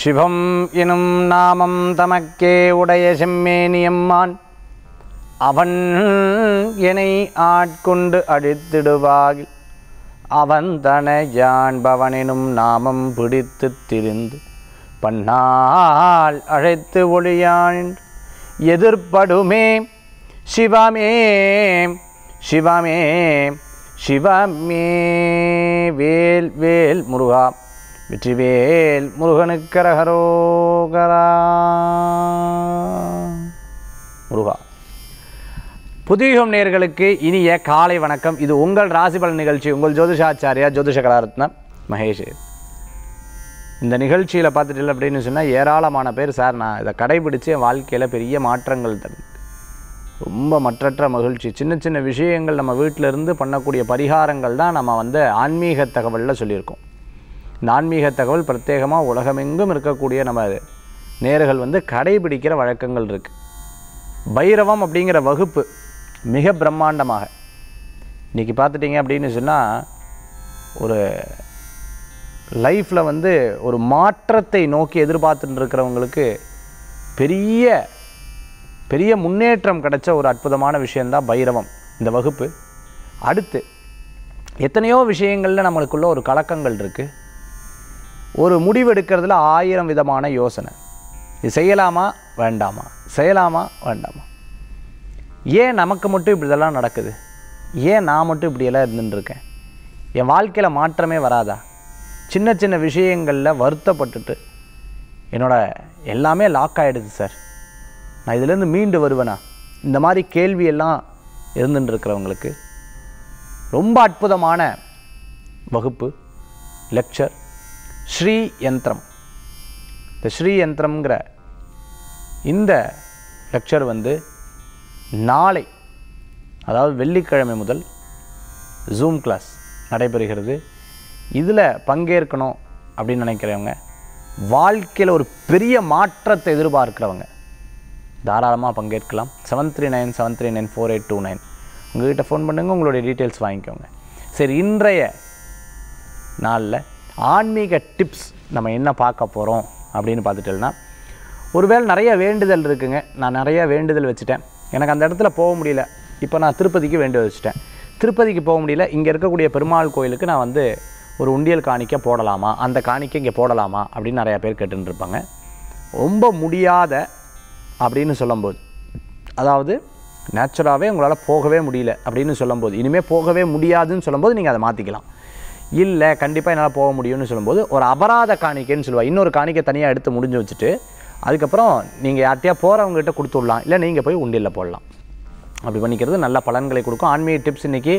சிவம் எனும் நாமம் தமக்கே உடைய செம்மேனியம்மான் அவன் என்னை ஆட்கொண்டு அழித்திடுவாகில் அவன் தனையான்பவனினும் நாமம் பிடித்து திரிந்து பன்னால் அழைத்து ஒழியான் எதிர்படுமே சிவமே சிவமே சிவமே வேல் வேல் முருகா வெற்றிவேல் முருகனுக்கரகரோகரா முருகா புதியுகம் நேர்களுக்கு இனிய காலை வணக்கம் இது உங்கள் ராசிபலன் நிகழ்ச்சி உங்கள் ஜோதிஷாச்சாரியா ஜோதிஷ கலாரத்னம் மகேஷ் இந்த நிகழ்ச்சியில் பார்த்துட்டு அப்படின்னு சொன்னால் ஏராளமான பேர் சார் நான் இதை கடைபிடிச்சு என் வாழ்க்கையில் பெரிய மாற்றங்கள் தருது ரொம்ப மற்றற்ற மகிழ்ச்சி சின்ன சின்ன விஷயங்கள் நம்ம வீட்டிலேருந்து பண்ணக்கூடிய பரிகாரங்கள் தான் நம்ம வந்து ஆன்மீக தகவலில் சொல்லியிருக்கோம் நான்மீக தகவல் பிரத்யேகமாக உலகமெங்கும் இருக்கக்கூடிய நம்ம நேர்கள் வந்து கடைபிடிக்கிற வழக்கங்கள் இருக்குது பைரவம் அப்படிங்கிற வகுப்பு மிக பிரம்மாண்டமாக இன்றைக்கி பார்த்துட்டிங்க அப்படின்னு சொன்னால் ஒரு லைஃப்பில் வந்து ஒரு மாற்றத்தை நோக்கி எதிர்பார்த்துட்டு இருக்கிறவங்களுக்கு பெரிய பெரிய முன்னேற்றம் கிடைச்ச ஒரு அற்புதமான விஷயந்தான் பைரவம் இந்த வகுப்பு அடுத்து எத்தனையோ விஷயங்களில் நம்மளுக்குள்ள ஒரு கலக்கங்கள் இருக்குது ஒரு முடிவெடுக்கிறதுல ஆயிரம் விதமான யோசனை இது செய்யலாமா வேண்டாமா செய்யலாமா வேண்டாமா ஏன் நமக்கு மட்டும் இப்படி இதெல்லாம் நடக்குது ஏன் நான் மட்டும் இப்படியெல்லாம் இருந்துட்டுருக்கேன் என் வாழ்க்கையில் மாற்றமே வராதா சின்ன சின்ன விஷயங்களில் வருத்தப்பட்டுட்டு என்னோடய எல்லாமே லாக் ஆகிடுது சார் நான் இதுலேருந்து மீண்டு வருவேனா இந்த மாதிரி கேள்வியெல்லாம் இருந்துட்டுருக்கிறவங்களுக்கு ரொம்ப அற்புதமான வகுப்பு லெக்சர் ஸ்ரீ யந்திரம் இந்த ஸ்ரீ யந்திரம்ங்கிற இந்த லெக்சர் வந்து நாளை அதாவது வெள்ளிக்கிழமை முதல் ஜூம் கிளாஸ் நடைபெறுகிறது இதில் பங்கேற்கணும் அப்படின்னு நினைக்கிறவங்க வாழ்க்கையில் ஒரு பெரிய மாற்றத்தை எதிர்பார்க்குறவங்க தாராளமாக பங்கேற்கலாம் seven three nine seven three nine four eight two nine உங்கள்கிட்ட ஃபோன் பண்ணுங்கள் உங்களுடைய டீட்டெயில்ஸ் வாங்கிக்கோங்க சரி இன்றைய நாளில் ஆன்மீக டிப்ஸ் நம்ம என்ன பார்க்க போகிறோம் அப்படின்னு பார்த்துட்டோம்னா ஒருவேளை நிறைய வேண்டுதல் இருக்குங்க நான் நிறையா வேண்டுதல் வச்சுட்டேன் எனக்கு அந்த இடத்துல போக முடியல இப்போ நான் திருப்பதிக்கு வேண்டு வச்சுட்டேன் திருப்பதிக்கு போக முடியல இங்கே இருக்கக்கூடிய பெருமாள் கோயிலுக்கு நான் வந்து ஒரு உண்டியல் காணிக்க போடலாமா அந்த காணிக்க இங்கே போடலாமா அப்படின்னு நிறையா பேர் கேட்டுருப்பாங்க ரொம்ப முடியாத அப்படின்னு சொல்லும்போது அதாவது நேச்சுராகவே உங்களால் போகவே முடியல அப்படின்னு சொல்லும்போது இனிமேல் போகவே முடியாதுன்னு சொல்லும்போது நீங்கள் அதை மாற்றிக்கலாம் இல்லை கண்டிப்பாக என்னால் போக முடியும்னு சொல்லும்போது ஒரு அபராத காணிக்கைன்னு சொல்லுவாள் இன்னொரு காணிக்கை தனியாக எடுத்து முடிஞ்சு வச்சுட்டு அதுக்கப்புறம் நீங்கள் யார்ட்டையா போகிறவங்ககிட்ட விடலாம் இல்லை நீங்கள் போய் உண்டியில் போடலாம் அப்படி பண்ணிக்கிறது நல்ல பலன்களை கொடுக்கும் ஆன்மீக டிப்ஸ் இன்றைக்கி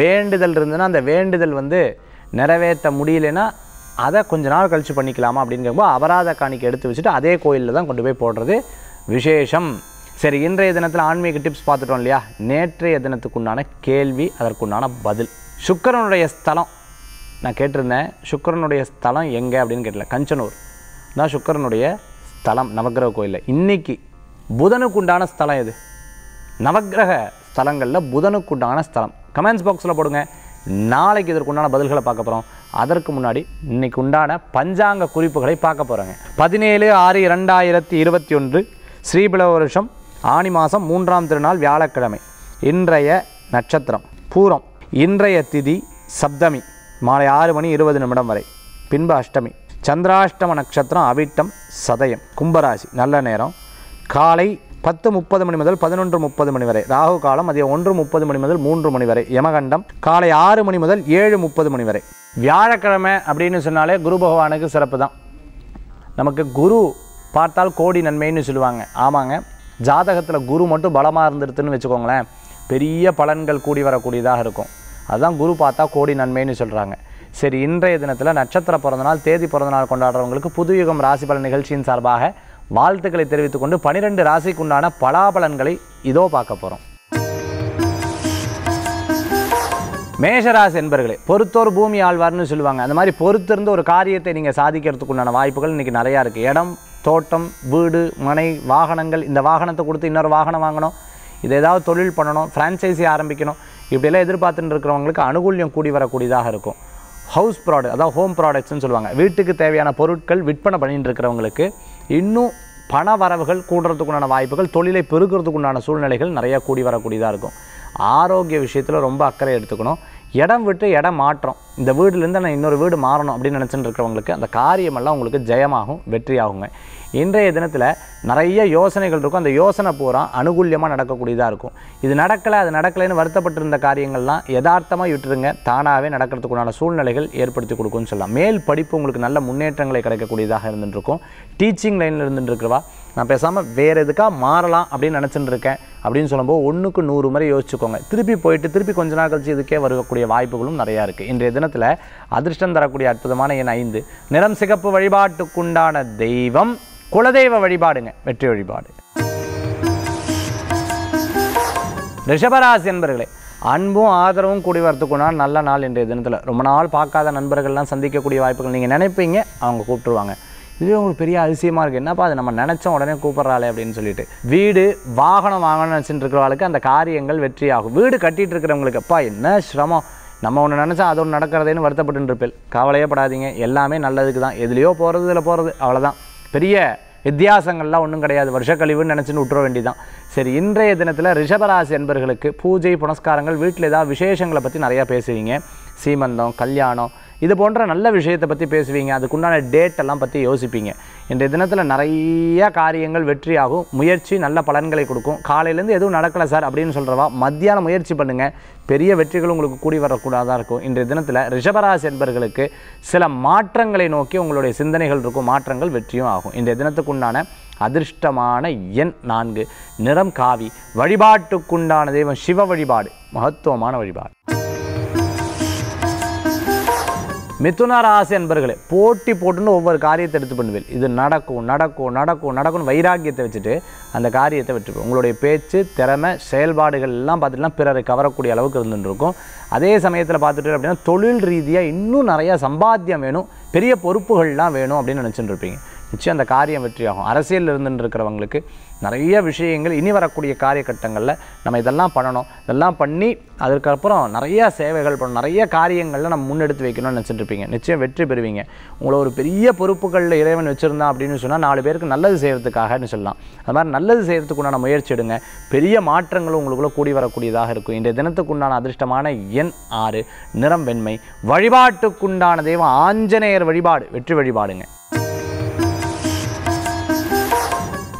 வேண்டுதல் இருந்ததுன்னா அந்த வேண்டுதல் வந்து நிறைவேற்ற முடியலன்னா அதை கொஞ்ச நாள் கழித்து பண்ணிக்கலாமா அப்படிங்கிறப்போ அபராத காணிக்கை எடுத்து வச்சுட்டு அதே கோயிலில் தான் கொண்டு போய் போடுறது விசேஷம் சரி இன்றைய தினத்தில் ஆன்மீக டிப்ஸ் பார்த்துட்டோம் இல்லையா நேற்றைய தினத்துக்குண்டான கேள்வி அதற்குண்டான பதில் சுக்கரனுடைய ஸ்தலம் நான் கேட்டிருந்தேன் சுக்கரனுடைய ஸ்தலம் எங்கே அப்படின்னு கேட்டல கஞ்சனூர் தான் சுக்கரனுடைய ஸ்தலம் நவகிரக கோயிலில் இன்றைக்கி புதனுக்கு உண்டான ஸ்தலம் எது நவகிரக ஸ்தலங்களில் புதனுக்கு உண்டான ஸ்தலம் கமெண்ட்ஸ் பாக்ஸில் போடுங்க நாளைக்கு இதற்கு உண்டான பதில்களை பார்க்க போகிறோம் அதற்கு முன்னாடி இன்றைக்கு உண்டான பஞ்சாங்க குறிப்புகளை பார்க்க போகிறோங்க பதினேழு ஆறு இரண்டாயிரத்தி இருபத்தி ஒன்று ஸ்ரீபில வருஷம் ஆணி மாதம் மூன்றாம் திருநாள் வியாழக்கிழமை இன்றைய நட்சத்திரம் பூரம் இன்றைய திதி சப்தமி மாலை ஆறு மணி இருபது நிமிடம் வரை பின்பு அஷ்டமி சந்திராஷ்டம நட்சத்திரம் அவிட்டம் சதயம் கும்பராசி நல்ல நேரம் காலை பத்து முப்பது மணி முதல் பதினொன்று முப்பது மணி வரை ராகு காலம் அதிக ஒன்று முப்பது மணி முதல் மூன்று மணி வரை யமகண்டம் காலை ஆறு மணி முதல் ஏழு முப்பது மணி வரை வியாழக்கிழமை அப்படின்னு சொன்னாலே குரு பகவானுக்கு சிறப்பு தான் நமக்கு குரு பார்த்தால் கோடி நன்மைன்னு சொல்லுவாங்க ஆமாங்க ஜாதகத்தில் குரு மட்டும் பலமாக இருந்துருதுன்னு வச்சுக்கோங்களேன் பெரிய பலன்கள் கூடி வரக்கூடியதாக இருக்கும் அதுதான் குரு பார்த்தா கோடி நன்மைன்னு சொல்கிறாங்க சரி இன்றைய தினத்தில் நட்சத்திர பிறந்தநாள் தேதி பிறந்தநாள் கொண்டாடுறவங்களுக்கு புதுயுகம் ராசி பலன் நிகழ்ச்சியின் சார்பாக வாழ்த்துக்களை தெரிவித்துக்கொண்டு பனிரெண்டு ராசிக்குண்டான பலாபலன்களை இதோ பார்க்க போகிறோம் மேஷராசி என்பர்களே பொறுத்தோர் பூமி ஆழ்வார்னு சொல்லுவாங்க அந்த மாதிரி பொறுத்திருந்து ஒரு காரியத்தை நீங்கள் சாதிக்கிறதுக்குண்டான வாய்ப்புகள் இன்றைக்கி நிறையா இருக்குது இடம் தோட்டம் வீடு மனை வாகனங்கள் இந்த வாகனத்தை கொடுத்து இன்னொரு வாகனம் வாங்கணும் இதை ஏதாவது தொழில் பண்ணணும் ஃப்ரான்ச்சைஸி ஆரம்பிக்கணும் இப்படியெல்லாம் எதிர்பார்த்துட்டு இருக்கிறவங்களுக்கு அனுகூல்யம் கூடி வரக்கூடியதாக இருக்கும் ஹவுஸ் ப்ராடக்ட் அதாவது ஹோம் ப்ராடக்ட்ஸ்னு சொல்லுவாங்க வீட்டுக்கு தேவையான பொருட்கள் விற்பனை பண்ணிட்டு இருக்கிறவங்களுக்கு இன்னும் பண வரவுகள் கூடுறதுக்குண்டான வாய்ப்புகள் தொழிலை பெருக்கிறதுக்குண்டான சூழ்நிலைகள் நிறையா கூடி வரக்கூடியதாக இருக்கும் ஆரோக்கிய விஷயத்தில் ரொம்ப அக்கறை எடுத்துக்கணும் இடம் விட்டு இடம் மாற்றம் இந்த வீடுலேருந்து நான் இன்னொரு வீடு மாறணும் அப்படின்னு நினச்சிட்டு இருக்கிறவங்களுக்கு அந்த காரியமெல்லாம் உங்களுக்கு ஜெயமாகும் வெற்றியாகுங்க இன்றைய தினத்தில் நிறைய யோசனைகள் இருக்கும் அந்த யோசனை பூரா அனுகூல்யமாக நடக்கக்கூடியதாக இருக்கும் இது நடக்கலை அது நடக்கலைன்னு வருத்தப்பட்டிருந்த காரியங்கள்லாம் யதார்த்தமாக விட்டுருங்க தானாகவே நடக்கிறதுக்குண்டான சூழ்நிலைகள் ஏற்படுத்தி கொடுக்கும்னு சொல்லலாம் மேல் படிப்பு உங்களுக்கு நல்ல முன்னேற்றங்களை கிடைக்கக்கூடியதாக இருந்துருக்கும் டீச்சிங் லைனில் இருந்துட்டுருக்குவா நான் பேசாமல் வேறு எதுக்காக மாறலாம் அப்படின்னு நினச்சிட்டு இருக்கேன் அப்படின்னு சொல்லும்போது ஒன்றுக்கு நூறு முறை யோசிச்சுக்கோங்க திருப்பி போயிட்டு திருப்பி கொஞ்ச நாள் கழிச்சு இதுக்கே வரக்கூடிய வாய்ப்புகளும் நிறையா இருக்குது இன்றைய தினத்தில் அதிர்ஷ்டம் தரக்கூடிய அற்புதமான என் ஐந்து நிறம் சிகப்பு வழிபாட்டுக்குண்டான தெய்வம் குலதெய்வ வழிபாடுங்க வெற்றி வழிபாடு ரிஷபராசி என்பர்களே அன்பும் ஆதரவும் கூடி வரத்துக்குனா நல்ல நாள் இன்றைய தினத்தில் ரொம்ப நாள் பார்க்காத நண்பர்கள்லாம் சந்திக்கக்கூடிய வாய்ப்புகள் நீங்கள் நினைப்பீங்க அவங்க கூப்பிட்டுருவாங்க இதுவே உங்களுக்கு பெரிய அதிசயமாக இருக்குது என்னப்பா அது நம்ம நினச்சோம் உடனே கூப்பிட்றாளே அப்படின்னு சொல்லிட்டு வீடு வாகனம் வாங்கணும் நினச்சிட்டு இருக்கிறவளுக்கு அந்த காரியங்கள் வெற்றியாகும் வீடு கட்டிகிட்டு இருக்கிறவங்களுக்கு அப்பா என்ன சிரமம் நம்ம ஒன்று நினச்சா அது ஒன்று நடக்கிறதேன்னு வருத்தப்பட்டு இருப்பேன் கவலையே படாதீங்க எல்லாமே நல்லதுக்கு தான் எதுலேயோ போகிறது இதில் போகிறது அவ்வளோதான் பெரிய வித்தியாசங்கள்லாம் ஒன்றும் கிடையாது வருஷக்கழிவுன்னு நினச்சின்னு விட்டுற வேண்டிதான் சரி இன்றைய தினத்தில் ரிஷபராசி என்பர்களுக்கு பூஜை புனஸ்காரங்கள் வீட்டில் ஏதாவது விசேஷங்களை பற்றி நிறையா பேசுவீங்க சீமந்தம் கல்யாணம் இது போன்ற நல்ல விஷயத்தை பற்றி பேசுவீங்க அதுக்குண்டான டேட்டெல்லாம் பற்றி யோசிப்பீங்க இந்த தினத்தில் நிறைய காரியங்கள் வெற்றியாகும் முயற்சி நல்ல பலன்களை கொடுக்கும் காலையிலேருந்து எதுவும் நடக்கலை சார் அப்படின்னு சொல்கிறவா மத்தியானம் முயற்சி பண்ணுங்கள் பெரிய வெற்றிகள் உங்களுக்கு கூடி வரக்கூடாதான் இருக்கும் இன்றைய தினத்தில் ரிஷபராசி என்பர்களுக்கு சில மாற்றங்களை நோக்கி உங்களுடைய சிந்தனைகள் இருக்கும் மாற்றங்கள் வெற்றியும் ஆகும் இன்றைய தினத்துக்குண்டான அதிர்ஷ்டமான எண் நான்கு நிறம் காவி வழிபாட்டுக்குண்டான தெய்வம் சிவ வழிபாடு மகத்துவமான வழிபாடு மிதுன ராசி அன்பர்களே போட்டி போட்டுன்னு ஒவ்வொரு காரியத்தை எடுத்து பண்ணுவேன் இது நடக்கும் நடக்கும் நடக்கும் நடக்கும்னு வைராக்கியத்தை வச்சுட்டு அந்த காரியத்தை வச்சுப்போம் உங்களுடைய பேச்சு திறமை செயல்பாடுகள் எல்லாம் பார்த்துட்டுலாம் பிறரை கவரக்கூடிய அளவுக்கு இருந்துருக்கும் அதே சமயத்தில் பார்த்துட்டு அப்படின்னா தொழில் ரீதியாக இன்னும் நிறையா சம்பாத்தியம் வேணும் பெரிய பொறுப்புகள்லாம் வேணும் அப்படின்னு நினச்சிட்டு இருப்பீங்க நிச்சயம் அந்த காரியம் வெற்றியாகும் அரசியலில் இருந்துட்டு இருக்கிறவங்களுக்கு நிறைய விஷயங்கள் இனி வரக்கூடிய காரியகட்டங்களில் நம்ம இதெல்லாம் பண்ணணும் இதெல்லாம் பண்ணி அதுக்கப்புறம் நிறையா சேவைகள் பண்ணணும் நிறைய காரியங்களில் நம்ம முன்னெடுத்து வைக்கணும்னு நினச்சிட்டு நிச்சயம் வெற்றி பெறுவீங்க உங்களை ஒரு பெரிய பொறுப்புகளில் இறைவன் வச்சுருந்தான் அப்படின்னு சொன்னால் நாலு பேருக்கு நல்லது செய்கிறதுக்காகனு சொல்லலாம் அது மாதிரி நல்லது செய்கிறதுக்கு உண்டான முயற்சி எடுங்க பெரிய மாற்றங்களும் உங்களுக்குள்ளே கூடி வரக்கூடியதாக இருக்கும் இன்றைய தினத்துக்குண்டான அதிர்ஷ்டமான எண் ஆறு நிறம் வெண்மை வழிபாட்டுக்குண்டான தெய்வம் ஆஞ்சநேயர் வழிபாடு வெற்றி வழிபாடுங்க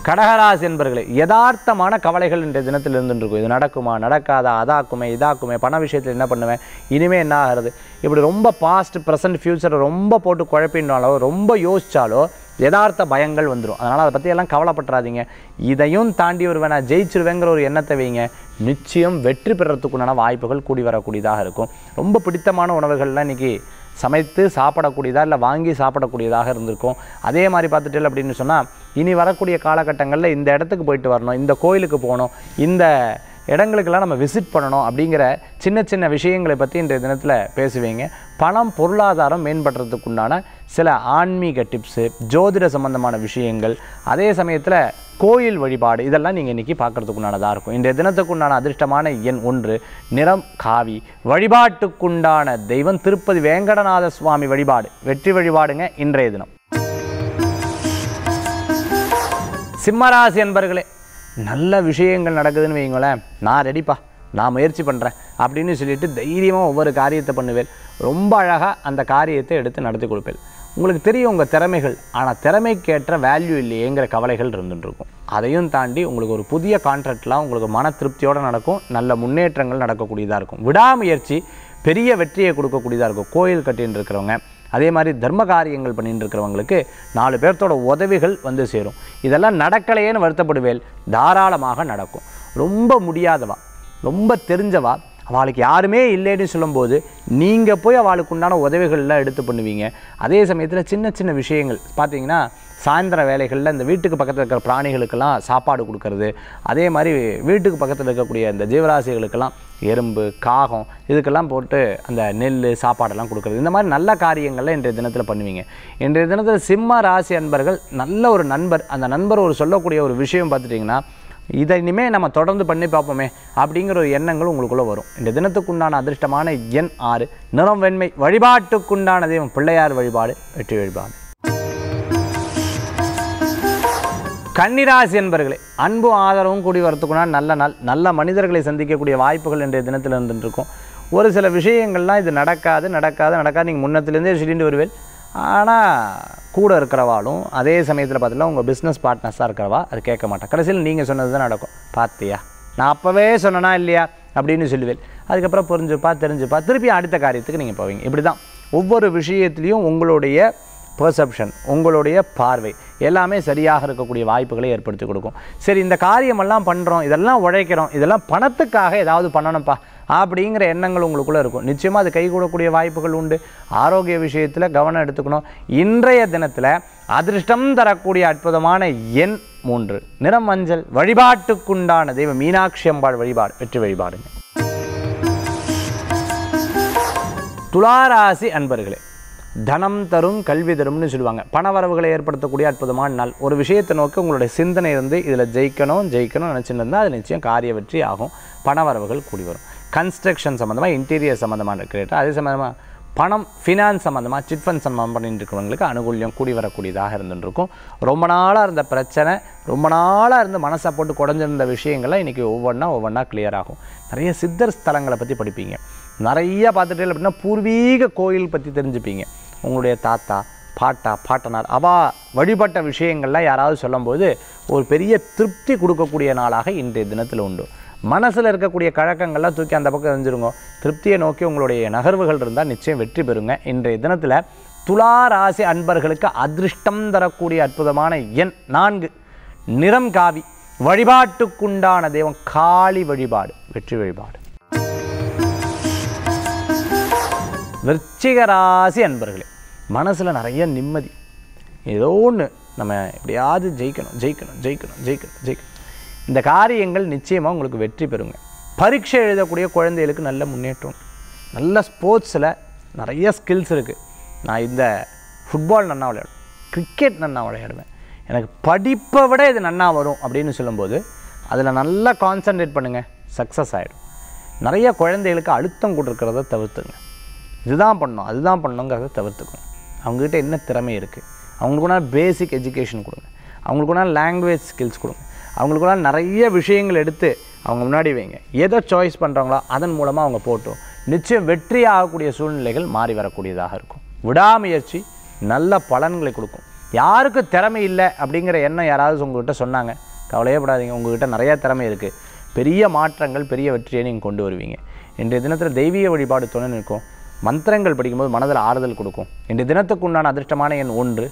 கடகராசி என்பர்களே யதார்த்தமான கவலைகள் இன்றைய தினத்தில் இருந்துருக்கும் இது நடக்குமா நடக்காதா அதாக்குமே இதாக்குமே பண விஷயத்தில் என்ன பண்ணுவேன் இனிமேல் என்ன ஆகிறது இப்படி ரொம்ப பாஸ்ட் ப்ரெசன்ட் ஃப்யூச்சரை ரொம்ப போட்டு குழப்பினாலோ ரொம்ப யோசித்தாலோ யதார்த்த பயங்கள் வந்துடும் அதனால் அதை பற்றி எல்லாம் கவலைப்பட்டுறாதீங்க இதையும் தாண்டி வருவேன் நான் ஜெயிச்சிருவேங்கிற ஒரு எண்ணத்தை வைங்க நிச்சயம் வெற்றி பெறத்துக்குண்டான வாய்ப்புகள் கூடி வரக்கூடியதாக இருக்கும் ரொம்ப பிடித்தமான உணவுகள்லாம் இன்றைக்கி சமைத்து சாப்பிடக்கூடியதாக இல்லை வாங்கி சாப்பிடக்கூடியதாக இருந்திருக்கும் அதே மாதிரி பார்த்துட்டேன் அப்படின்னு சொன்னால் இனி வரக்கூடிய காலகட்டங்களில் இந்த இடத்துக்கு போயிட்டு வரணும் இந்த கோயிலுக்கு போகணும் இந்த இடங்களுக்கெல்லாம் நம்ம விசிட் பண்ணணும் அப்படிங்கிற சின்ன சின்ன விஷயங்களை பற்றி இன்றைய தினத்தில் பேசுவீங்க பணம் பொருளாதாரம் மேம்படுறதுக்குண்டான சில ஆன்மீக டிப்ஸு ஜோதிட சம்பந்தமான விஷயங்கள் அதே சமயத்தில் கோயில் வழிபாடு இதெல்லாம் நீங்கள் இன்றைக்கி உண்டானதாக இருக்கும் இன்றைய உண்டான அதிர்ஷ்டமான எண் ஒன்று நிறம் காவி வழிபாட்டுக்குண்டான தெய்வம் திருப்பதி வேங்கடநாத சுவாமி வழிபாடு வெற்றி வழிபாடுங்க இன்றைய தினம் சிம்மராசி என்பர்களே நல்ல விஷயங்கள் நடக்குதுன்னு வைங்களேன் நான் ரெடிப்பா நான் முயற்சி பண்ணுறேன் அப்படின்னு சொல்லிட்டு தைரியமாக ஒவ்வொரு காரியத்தை பண்ணுவேன் ரொம்ப அழகாக அந்த காரியத்தை எடுத்து நடத்தி கொடுப்பேன் உங்களுக்கு தெரியும் உங்கள் திறமைகள் ஆனால் திறமைக்கேற்ற வேல்யூ இல்லையேங்கிற கவலைகள் இருந்துட்டுருக்கும் அதையும் தாண்டி உங்களுக்கு ஒரு புதிய கான்ட்ராக்ட்லாம் உங்களுக்கு மன திருப்தியோடு நடக்கும் நல்ல முன்னேற்றங்கள் நடக்கக்கூடியதாக இருக்கும் விடாமுயற்சி பெரிய வெற்றியை கொடுக்கக்கூடியதாக இருக்கும் கோயில் கட்டின்னு இருக்கிறவங்க அதே மாதிரி தர்ம காரியங்கள் பண்ணிட்டு இருக்கிறவங்களுக்கு நாலு பேர்த்தோட உதவிகள் வந்து சேரும் இதெல்லாம் நடக்கலையேன்னு வருத்தப்படுவேல் தாராளமாக நடக்கும் ரொம்ப முடியாதவா ரொம்ப தெரிஞ்சவா அவளுக்கு யாருமே இல்லைன்னு சொல்லும்போது நீங்கள் போய் அவளுக்கு உண்டான உதவிகள்லாம் எடுத்து பண்ணுவீங்க அதே சமயத்தில் சின்ன சின்ன விஷயங்கள் பார்த்தீங்கன்னா சாயந்தர வேலைகளில் இந்த வீட்டுக்கு பக்கத்தில் இருக்கிற பிராணிகளுக்கெல்லாம் சாப்பாடு கொடுக்கறது அதே மாதிரி வீட்டுக்கு பக்கத்தில் இருக்கக்கூடிய இந்த ஜீவராசிகளுக்கெல்லாம் எறும்பு காகம் இதுக்கெல்லாம் போட்டு அந்த நெல் சாப்பாடெல்லாம் கொடுக்குறது இந்த மாதிரி நல்ல காரியங்கள்லாம் இன்றைய தினத்தில் பண்ணுவீங்க இன்றைய தினத்தில் சிம்ம ராசி அன்பர்கள் நல்ல ஒரு நண்பர் அந்த நண்பர் ஒரு சொல்லக்கூடிய ஒரு விஷயம் பார்த்துட்டிங்கன்னா இதை இனிமேல் நம்ம தொடர்ந்து பண்ணி பார்ப்போமே அப்படிங்கிற ஒரு எண்ணங்கள் உங்களுக்குள்ளே வரும் இந்த தினத்துக்குண்டான அதிர்ஷ்டமான எண் ஆறு நிறம் வெண்மை வழிபாட்டுக்குண்டான தெய்வம் பிள்ளையார் வழிபாடு வெற்றி வழிபாடு கன்னிராசி என்பர்களே அன்பு ஆதரவும் கூடி வரத்துக்குனா நல்ல நாள் நல்ல மனிதர்களை சந்திக்கக்கூடிய வாய்ப்புகள் இன்றைய தினத்தில் இருந்துருக்கும் ஒரு சில விஷயங்கள்லாம் இது நடக்காது நடக்காது நடக்காது நீங்கள் முன்னத்துலேருந்தே சொல்லிட்டு வருவேன் ஆனால் கூட இருக்கிறவாலும் அதே சமயத்தில் பார்த்தீங்கன்னா உங்கள் பிஸ்னஸ் பார்ட்னர்ஸாக இருக்கிறவா அது கேட்க மாட்டேன் கடைசியில் நீங்கள் சொன்னது தான் நடக்கும் பார்த்தியா நான் அப்போவே சொன்னனா இல்லையா அப்படின்னு சொல்லுவேன் அதுக்கப்புறம் புரிஞ்சுப்பா தெரிஞ்சுப்பா திருப்பி அடுத்த காரியத்துக்கு நீங்கள் போவீங்க இப்படி தான் ஒவ்வொரு விஷயத்துலேயும் உங்களுடைய பர்செப்ஷன் உங்களுடைய பார்வை எல்லாமே சரியாக இருக்கக்கூடிய வாய்ப்புகளை ஏற்படுத்தி கொடுக்கும் சரி இந்த காரியமெல்லாம் பண்ணுறோம் இதெல்லாம் உழைக்கிறோம் இதெல்லாம் பணத்துக்காக ஏதாவது பண்ணணும்ப்பா அப்படிங்கிற எண்ணங்கள் உங்களுக்குள்ளே இருக்கும் நிச்சயமாக அது கைகூடக்கூடிய வாய்ப்புகள் உண்டு ஆரோக்கிய விஷயத்தில் கவனம் எடுத்துக்கணும் இன்றைய தினத்தில் அதிர்ஷ்டம் தரக்கூடிய அற்புதமான எண் மூன்று நிறம் மஞ்சள் வழிபாட்டுக்குண்டான தெய்வ மீனாட்சி அம்பாள் வழிபாடு வெற்றி வழிபாடுங்க துளாராசி அன்பர்களே தனம் தரும் கல்வி தரும்னு சொல்லுவாங்க பண வரவுகளை ஏற்படுத்தக்கூடிய அற்புதமான நாள் ஒரு விஷயத்தை நோக்கி உங்களுடைய சிந்தனை இருந்து இதில் ஜெயிக்கணும் ஜெயிக்கணும் இருந்தால் அது நிச்சயம் காரிய வெற்றி ஆகும் பண வரவுகள் கூடி வரும் கன்ஸ்ட்ரக்ஷன் சம்மந்தமாக இன்டீரியர் சம்மந்தமான கிரியேட்டர் அதே சம்மந்தமாக பணம் ஃபினான்ஸ் சம்மந்தமாக சிட் ஃபண்ட் சம்மந்தம் பண்ணிட்டு இருக்கிறவங்களுக்கு அனுகூல்யம் கூடி வரக்கூடியதாக இருந்துருக்கும் ரொம்ப நாளாக இருந்த பிரச்சனை ரொம்ப நாளாக இருந்து மனசை போட்டு குடஞ்சிருந்த விஷயங்கள்லாம் இன்றைக்கி ஒவ்வொன்றா ஒவ்வொன்றா கிளியர் ஆகும் நிறைய சித்தர் ஸ்தலங்களை பற்றி படிப்பீங்க நிறைய பார்த்துட்டே அப்படின்னா பூர்வீக கோயில் பற்றி தெரிஞ்சுப்பீங்க உங்களுடைய தாத்தா பாட்டா பாட்டனார் அவா வழிபட்ட விஷயங்கள்லாம் யாராவது சொல்லும்போது ஒரு பெரிய திருப்தி கொடுக்கக்கூடிய நாளாக இன்றைய தினத்தில் உண்டு மனசில் இருக்கக்கூடிய கழக்கங்கள்லாம் தூக்கி அந்த பக்கம் எரிஞ்சிருங்க திருப்தியை நோக்கி உங்களுடைய நகர்வுகள் இருந்தால் நிச்சயம் வெற்றி பெறுங்க இன்றைய தினத்தில் துலா ராசி அன்பர்களுக்கு அதிர்ஷ்டம் தரக்கூடிய அற்புதமான எண் நான்கு நிறம் காவி வழிபாட்டுக்குண்டான தெய்வம் காளி வழிபாடு வெற்றி வழிபாடு விருச்சிக ராசி அன்பர்களே மனசில் நிறைய நிம்மதி ஏதோ ஒன்று நம்ம எப்படியாவது ஜெயிக்கணும் ஜெயிக்கணும் ஜெயிக்கணும் ஜெயிக்கணும் ஜெயிக்கணும் இந்த காரியங்கள் நிச்சயமாக உங்களுக்கு வெற்றி பெறுங்க பரீட்சை எழுதக்கூடிய குழந்தைகளுக்கு நல்ல முன்னேற்றம் நல்ல ஸ்போர்ட்ஸில் நிறைய ஸ்கில்ஸ் இருக்குது நான் இந்த ஃபுட்பால் நன்னா விளையாடுவேன் கிரிக்கெட் நன்னா விளையாடுவேன் எனக்கு படிப்பை விட இது நன்னா வரும் அப்படின்னு சொல்லும்போது அதில் நல்லா கான்சன்ட்ரேட் பண்ணுங்கள் சக்ஸஸ் ஆகிடும் நிறைய குழந்தைகளுக்கு அழுத்தம் கொடுக்குறத தவிர்த்துங்க இதுதான் பண்ணணும் அதுதான் பண்ணணுங்கிறத தவிர்த்துக்கணும் அவங்கக்கிட்ட என்ன திறமை இருக்குது அவங்களுக்குனா பேசிக் எஜுகேஷன் கொடுங்க அவங்களுக்குனா லாங்குவேஜ் ஸ்கில்ஸ் கொடுங்க அவங்களுக்குனா நிறைய விஷயங்கள் எடுத்து அவங்க முன்னாடி வைங்க எதை சாய்ஸ் பண்ணுறாங்களோ அதன் மூலமாக அவங்க போட்டோம் நிச்சயம் வெற்றி ஆகக்கூடிய சூழ்நிலைகள் மாறி வரக்கூடியதாக இருக்கும் விடாமுயற்சி நல்ல பலன்களை கொடுக்கும் யாருக்கு திறமை இல்லை அப்படிங்கிற எண்ணம் யாராவது உங்கள்கிட்ட சொன்னாங்க கவலையே உங்கள்கிட்ட நிறையா திறமை இருக்குது பெரிய மாற்றங்கள் பெரிய வெற்றியை நீங்கள் கொண்டு வருவீங்க இன்றைய தினத்தில் தெய்வீக வழிபாடு துணை நிற்கும் மந்திரங்கள் படிக்கும்போது மனதில் ஆறுதல் கொடுக்கும் இன்று தினத்துக்குண்டான அதிர்ஷ்டமான எண் ஒன்று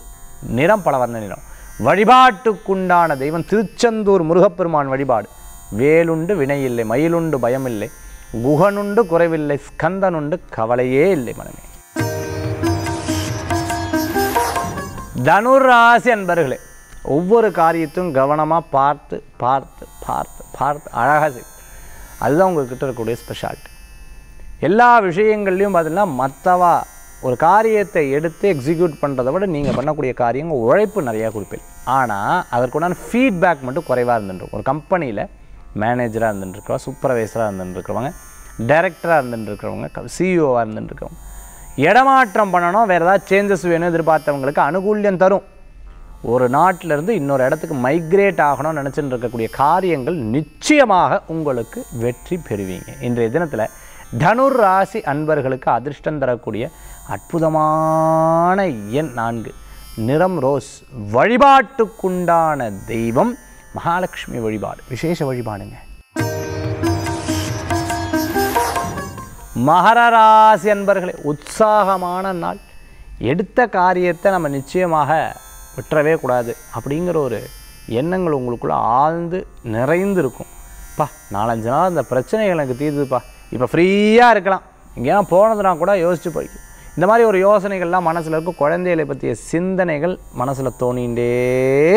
நிறம் பல வர்ண நிறம் வழிபாட்டுக்குண்டான தெய்வம் திருச்செந்தூர் முருகப்பெருமான் வழிபாடு வேலுண்டு வினை இல்லை மயிலுண்டு பயமில்லை குகனுண்டு குறைவில்லை ஸ்கந்தனுண்டு கவலையே இல்லை மனமே தனுராசி அன்பர்களே ஒவ்வொரு காரியத்தையும் கவனமாக பார்த்து பார்த்து பார்த்து பார்த்து அழகாக அதுதான் உங்கள்கிட்ட இருக்கக்கூடிய ஸ்பெஷாலிட்டி எல்லா விஷயங்கள்லையும் பார்த்தீங்கன்னா மற்றவா ஒரு காரியத்தை எடுத்து எக்ஸிக்யூட் பண்ணுறதை விட நீங்கள் பண்ணக்கூடிய காரியங்கள் உழைப்பு நிறையா கொடுப்பேன் ஆனால் அதற்குண்டான ஃபீட்பேக் மட்டும் குறைவாக இருந்துருக்கும் ஒரு கம்பெனியில் மேனேஜராக இருந்துட்டுருக்கவா சூப்பர்வைசராக இருந்துட்டுருக்குறவங்க டைரக்டராக இருந்துட்டுருக்குறவங்க சிஇஓவாக e இருந்துட்டுருக்கவங்க இடமாற்றம் பண்ணணும் வேறு ஏதாவது சேஞ்சஸ் வேணும் எதிர்பார்த்தவங்களுக்கு அனுகூல்யம் தரும் ஒரு நாட்டிலேருந்து இன்னொரு இடத்துக்கு மைக்ரேட் ஆகணும்னு நினச்சிட்டு இருக்கக்கூடிய காரியங்கள் நிச்சயமாக உங்களுக்கு வெற்றி பெறுவீங்க இன்றைய தினத்தில் தனுர் ராசி அன்பர்களுக்கு அதிர்ஷ்டம் தரக்கூடிய அற்புதமான எண் நான்கு நிறம் ரோஸ் வழிபாட்டுக்குண்டான தெய்வம் மகாலட்சுமி வழிபாடு விசேஷ வழிபாடுங்க மகர ராசி அன்பர்களே உற்சாகமான நாள் எடுத்த காரியத்தை நம்ம நிச்சயமாக விட்டுறவே கூடாது அப்படிங்கிற ஒரு எண்ணங்கள் உங்களுக்குள்ளே ஆழ்ந்து நிறைந்து இருக்கும் பா நாலஞ்சு நாள் அந்த பிரச்சனைகள் எனக்கு தீர்துப்பா இப்போ ஃப்ரீயாக இருக்கலாம் எங்கேயா போனதுனா கூட யோசித்து போய்க்கும் இந்த மாதிரி ஒரு யோசனைகள்லாம் மனசில் இருக்கும் குழந்தைகளை பற்றிய சிந்தனைகள் மனசில் தோணிகிட்டே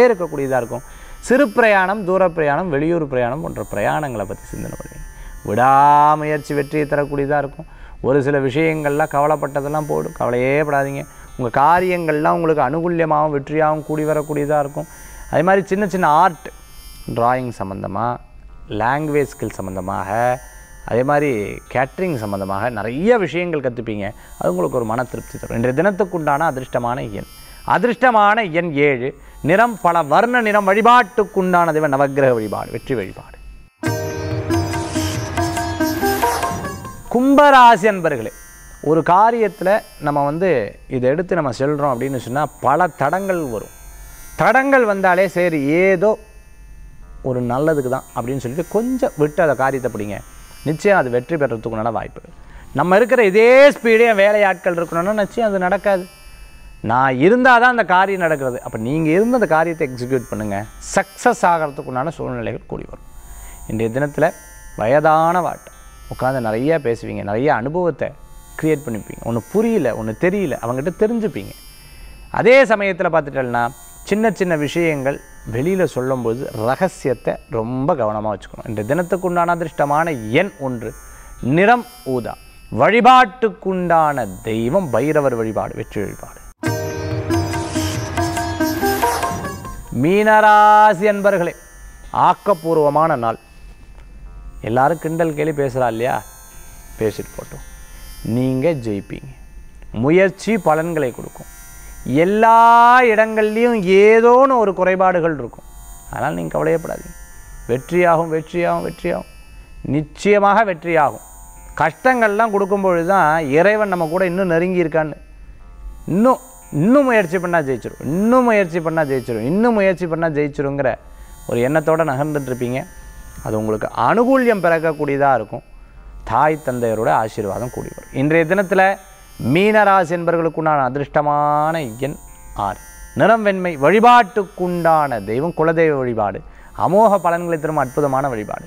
இருக்கக்கூடியதாக இருக்கும் சிறு பிரயாணம் தூர பிரயாணம் வெளியூர் பிரயாணம் போன்ற பிரயாணங்களை பற்றி சிந்தனை பண்ணுவீங்க விடாமுயற்சி வெற்றியை தரக்கூடியதாக இருக்கும் ஒரு சில விஷயங்கள்லாம் கவலைப்பட்டதெல்லாம் போடும் கவலையே படாதீங்க உங்கள் காரியங்கள்லாம் உங்களுக்கு அனுகூல்யமாகவும் வெற்றியாகவும் கூடி வரக்கூடியதாக இருக்கும் அதே மாதிரி சின்ன சின்ன ஆர்ட் ட்ராயிங் சம்மந்தமாக லாங்குவேஜ் ஸ்கில் சம்மந்தமாக அதே மாதிரி கேட்ரிங் சம்மந்தமாக நிறைய விஷயங்கள் கற்றுப்பீங்க அது உங்களுக்கு ஒரு மன திருப்தி தரும் இன்றைய தினத்துக்குண்டான அதிர்ஷ்டமான எண் அதிர்ஷ்டமான எண் ஏழு நிறம் பல வர்ண நிறம் வழிபாட்டுக்குண்டான தெய்வம் நவகிரக வழிபாடு வெற்றி வழிபாடு கும்பராசி அன்பர்களே ஒரு காரியத்தில் நம்ம வந்து இதை எடுத்து நம்ம செல்கிறோம் அப்படின்னு சொன்னால் பல தடங்கள் வரும் தடங்கள் வந்தாலே சரி ஏதோ ஒரு நல்லதுக்கு தான் அப்படின்னு சொல்லிட்டு கொஞ்சம் விட்டு அதை காரியத்தை பிடிங்க நிச்சயம் அது வெற்றி பெறத்துக்குண்டான வாய்ப்பு நம்ம இருக்கிற இதே ஸ்பீடே வேலையாட்கள் இருக்கணும்னா நிச்சயம் அது நடக்காது நான் இருந்தால் தான் அந்த காரியம் நடக்கிறது அப்போ நீங்கள் இருந்து அந்த காரியத்தை எக்ஸிக்யூட் பண்ணுங்கள் சக்ஸஸ் ஆகிறதுக்குண்டான சூழ்நிலைகள் கூடி வரும் இன்றைய தினத்தில் வயதான வாட்டை உட்காந்து நிறையா பேசுவீங்க நிறைய அனுபவத்தை க்ரியேட் பண்ணிப்பீங்க ஒன்று புரியல ஒன்று தெரியல அவங்ககிட்ட தெரிஞ்சுப்பீங்க அதே சமயத்தில் பார்த்துட்டேன்னா சின்ன சின்ன விஷயங்கள் வெளியில் சொல்லும்போது ரகசியத்தை ரொம்ப கவனமாக வச்சுக்கணும் இந்த தினத்துக்குண்டான அதிர்ஷ்டமான எண் ஒன்று நிறம் ஊதா வழிபாட்டுக்குண்டான தெய்வம் பைரவர் வழிபாடு வெற்றி வழிபாடு மீனராசி என்பர்களே ஆக்கப்பூர்வமான நாள் எல்லாரும் கிண்டல் கேள்வி பேசுகிறா இல்லையா பேசிட்டு போட்டோம் நீங்கள் ஜெயிப்பீங்க முயற்சி பலன்களை கொடுக்கும் எல்லா இடங்கள்லையும் ஏதோன்னு ஒரு குறைபாடுகள் இருக்கும் அதனால் நீங்கள் கவலையப்படாதீங்க வெற்றியாகும் வெற்றியாகும் வெற்றியாகும் நிச்சயமாக வெற்றியாகும் கஷ்டங்கள்லாம் கொடுக்கும்பொழுது தான் இறைவன் நம்ம கூட இன்னும் நெருங்கி இருக்கான்னு இன்னும் இன்னும் முயற்சி பண்ணால் ஜெயிச்சிடும் இன்னும் முயற்சி பண்ணால் ஜெயிச்சிடும் இன்னும் முயற்சி பண்ணால் ஜெயிச்சிருங்கிற ஒரு எண்ணத்தோடு நகர்ந்துட்டுருப்பீங்க அது உங்களுக்கு அனுகூல்யம் பிறக்கக்கூடியதாக இருக்கும் தாய் தந்தையரோட ஆசீர்வாதம் கூடி வரும் இன்றைய தினத்தில் மீனராசி என்பவர்களுக்குண்டான அதிர்ஷ்டமான எண் ஆறு நிறம் வெண்மை வழிபாட்டுக்குண்டான தெய்வம் குலதெய்வ வழிபாடு அமோக பலன்களை தரும் அற்புதமான வழிபாடு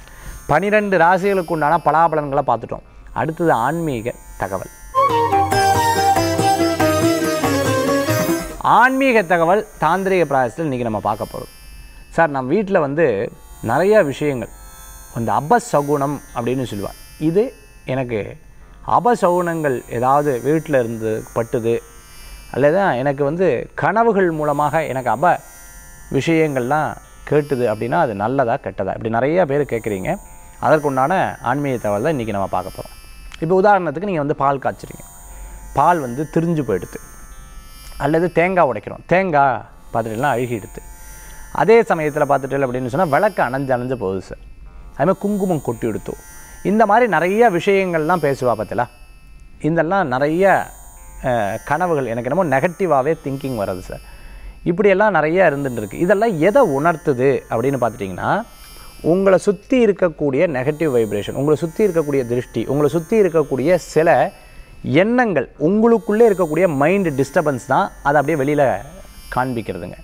பனிரெண்டு ராசிகளுக்கு உண்டான பலாபலன்களை பார்த்துட்டோம் அடுத்தது ஆன்மீக தகவல் ஆன்மீக தகவல் தாந்திரிக பிராயசத்தில் இன்றைக்கி நம்ம பார்க்க போகிறோம் சார் நம்ம வீட்டில் வந்து நிறையா விஷயங்கள் அந்த அபசகுணம் அப்படின்னு சொல்லுவார் இது எனக்கு அபசவுனங்கள் ஏதாவது வீட்டில் இருந்து பட்டுது அல்லது எனக்கு வந்து கனவுகள் மூலமாக எனக்கு அப விஷயங்கள்லாம் கேட்டுது அப்படின்னா அது நல்லதா கெட்டதா இப்படி நிறையா பேர் கேட்குறீங்க அதற்குண்டான ஆன்மீக தகவல் தான் இன்றைக்கி நம்ம பார்க்க போகிறோம் இப்போ உதாரணத்துக்கு நீங்கள் வந்து பால் காய்ச்சிறீங்க பால் வந்து திரிஞ்சு போயிடுது அல்லது தேங்காய் உடைக்கிறோம் தேங்காய் பார்த்துட்டுலாம் அழுகிடுது அதே சமயத்தில் பார்த்துட்டு அப்படின்னு சொன்னால் விளக்கு அணைஞ்சு அணைஞ்சு போகுது சார் அதுமாதிரி குங்குமம் கொட்டி எடுத்தோம் இந்த மாதிரி நிறைய விஷயங்கள்லாம் பேசுவா பார்த்தல இதெல்லாம் நிறைய கனவுகள் எனக்கு என்னமோ நெகட்டிவாகவே திங்கிங் வர்றது சார் இப்படியெல்லாம் நிறைய இருந்துட்டு இருக்குது இதெல்லாம் எதை உணர்த்துது அப்படின்னு பார்த்துட்டிங்கன்னா உங்களை சுற்றி இருக்கக்கூடிய நெகட்டிவ் வைப்ரேஷன் உங்களை சுற்றி இருக்கக்கூடிய திருஷ்டி உங்களை சுற்றி இருக்கக்கூடிய சில எண்ணங்கள் உங்களுக்குள்ளே இருக்கக்கூடிய மைண்டு டிஸ்டர்பன்ஸ் தான் அதை அப்படியே வெளியில் காண்பிக்கிறதுங்க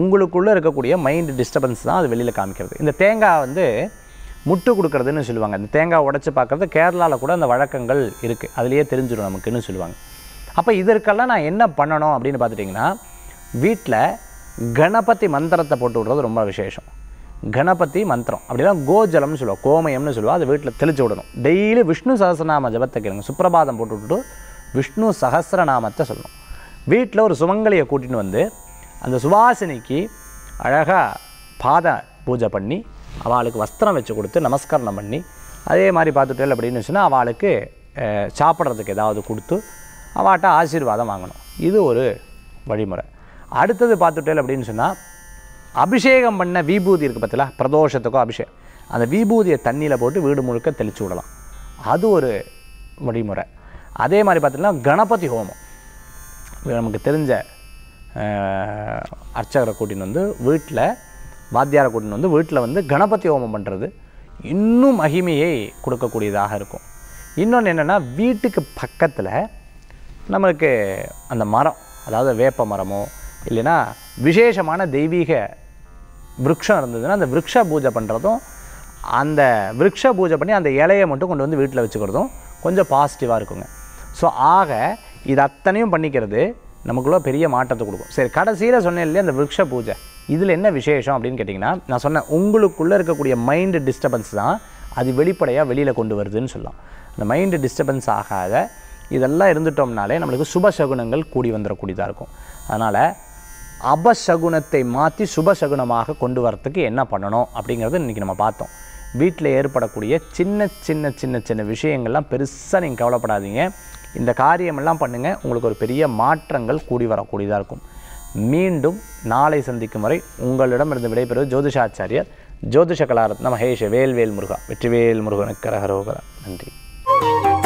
உங்களுக்குள்ளே இருக்கக்கூடிய மைண்டு டிஸ்டர்பன்ஸ் தான் அது வெளியில் காமிக்கிறது இந்த தேங்காய் வந்து முட்டு கொடுக்குறதுன்னு சொல்லுவாங்க இந்த தேங்காய் உடச்சி பார்க்குறது கேரளாவில் கூட அந்த வழக்கங்கள் இருக்குது அதுலேயே தெரிஞ்சிடும் நமக்குன்னு சொல்லுவாங்க அப்போ இதற்கெல்லாம் நான் என்ன பண்ணணும் அப்படின்னு பார்த்துட்டிங்கன்னா வீட்டில் கணபதி மந்திரத்தை போட்டு விடுறது ரொம்ப விசேஷம் கணபதி மந்திரம் அப்படின்னா கோஜலம்னு சொல்லுவோம் கோமயம்னு சொல்லுவோம் அது வீட்டில் தெளிச்சு விடணும் டெய்லி விஷ்ணு சகசிரநாம ஜபத்தை கேளுங்க சுப்பிரபாதம் போட்டு விட்டுட்டு விஷ்ணு சகசிரநாமத்தை சொல்லணும் வீட்டில் ஒரு சுமங்கலியை கூட்டின்னு வந்து அந்த சுவாசினிக்கு அழகாக பாத பூஜை பண்ணி அவளுக்கு வஸ்திரம் வச்சு கொடுத்து நமஸ்காரம் பண்ணி அதே மாதிரி பார்த்துட்டேன் அப்படின்னு சொன்னால் அவளுக்கு சாப்பிட்றதுக்கு ஏதாவது கொடுத்து அவாட்ட ஆசீர்வாதம் வாங்கணும் இது ஒரு வழிமுறை அடுத்தது பார்த்துட்டேன் அப்படின்னு சொன்னால் அபிஷேகம் பண்ண விபூதி இருக்குது பார்த்தீங்களா பிரதோஷத்துக்கோ அபிஷேகம் அந்த விபூதியை தண்ணியில் போட்டு வீடு முழுக்க தெளித்து விடலாம் அது ஒரு வழிமுறை அதே மாதிரி பார்த்திங்கன்னா கணபதி ஹோமம் நமக்கு தெரிஞ்ச அர்ச்சகரை கூட்டின்னு வந்து வீட்டில் வாத்தியாரை கூட்டின்னு வந்து வீட்டில் வந்து கணபதி ஹோமம் பண்ணுறது இன்னும் மகிமையை கொடுக்கக்கூடியதாக இருக்கும் இன்னொன்று என்னென்னா வீட்டுக்கு பக்கத்தில் நம்மளுக்கு அந்த மரம் அதாவது வேப்ப மரமோ இல்லைன்னா விசேஷமான தெய்வீக விரக்ஷம் இருந்ததுன்னா அந்த விரக்ஷ பூஜை பண்ணுறதும் அந்த விரக்ஷ பூஜை பண்ணி அந்த இலையை மட்டும் கொண்டு வந்து வீட்டில் வச்சுக்கிறதும் கொஞ்சம் பாசிட்டிவாக இருக்குங்க ஸோ ஆக இது அத்தனையும் பண்ணிக்கிறது நமக்குள்ளே பெரிய மாற்றத்தை கொடுக்கும் சரி கடைசியில் சொன்னேன் இல்லையா அந்த விரக்ஷ பூஜை இதில் என்ன விசேஷம் அப்படின்னு கேட்டிங்கன்னா நான் சொன்னேன் உங்களுக்குள்ளே இருக்கக்கூடிய மைண்டு டிஸ்டர்பன்ஸ் தான் அது வெளிப்படையாக வெளியில் கொண்டு வருதுன்னு சொல்லலாம் அந்த மைண்டு டிஸ்டர்பன்ஸ் ஆகாத இதெல்லாம் இருந்துட்டோம்னாலே நம்மளுக்கு சுபசகுனங்கள் கூடி வந்துடக்கூடியதாக இருக்கும் அதனால் அபசகுனத்தை மாற்றி சுபசகுனமாக கொண்டு வரத்துக்கு என்ன பண்ணணும் அப்படிங்கிறது இன்றைக்கி நம்ம பார்த்தோம் வீட்டில் ஏற்படக்கூடிய சின்ன சின்ன சின்ன சின்ன விஷயங்கள்லாம் பெருசாக நீங்கள் கவலைப்படாதீங்க இந்த காரியமெல்லாம் பண்ணுங்கள் உங்களுக்கு ஒரு பெரிய மாற்றங்கள் கூடி வரக்கூடியதாக இருக்கும் மீண்டும் நாளை சந்திக்கும் வரை உங்களிடமிருந்து விடைபெறுவது ஜோதிஷாச்சாரியர் ஜோதிஷ கலாரத்ன ஹேஷ வேல்வேல் முருகா வெற்றிவேல் முருகனுக்கு கரகரோகரா நன்றி